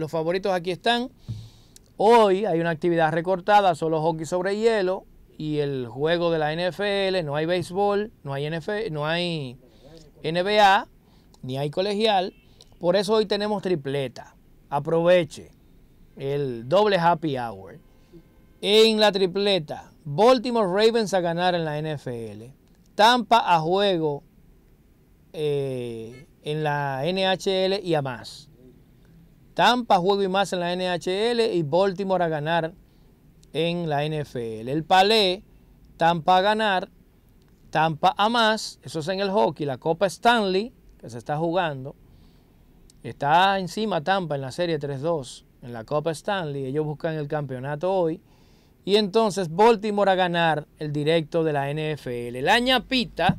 Los favoritos aquí están. Hoy hay una actividad recortada, solo hockey sobre hielo y el juego de la NFL, no hay béisbol, no hay NFL, no hay NBA, ni hay colegial. Por eso hoy tenemos tripleta. Aproveche el doble happy hour. En la tripleta, Baltimore Ravens a ganar en la NFL. Tampa a juego eh, en la NHL y a más. Tampa juego y más en la NHL y Baltimore a ganar en la NFL. El palé, Tampa a ganar, Tampa a más, eso es en el hockey, la Copa Stanley que se está jugando. Está encima Tampa en la serie 3-2, en la Copa Stanley, ellos buscan el campeonato hoy. Y entonces Baltimore a ganar el directo de la NFL. La ñapita,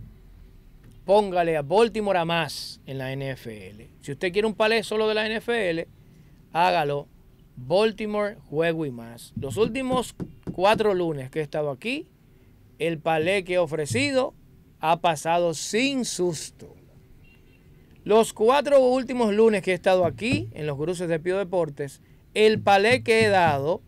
póngale a Baltimore a más en la NFL. Si usted quiere un palé solo de la NFL, hágalo. Baltimore, juego y más. Los últimos cuatro lunes que he estado aquí, el palé que he ofrecido ha pasado sin susto. Los cuatro últimos lunes que he estado aquí, en los cruces de Pío Deportes, el palé que he dado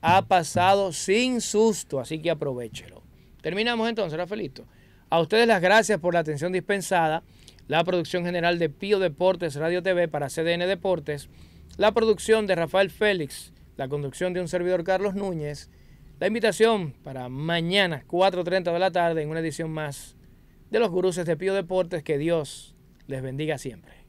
ha pasado sin susto, así que aprovechelo. Terminamos entonces, Rafaelito. A ustedes las gracias por la atención dispensada. La producción general de Pío Deportes Radio TV para CDN Deportes la producción de Rafael Félix, la conducción de un servidor Carlos Núñez. La invitación para mañana, 4.30 de la tarde, en una edición más de los guruses de Pío Deportes. Que Dios les bendiga siempre.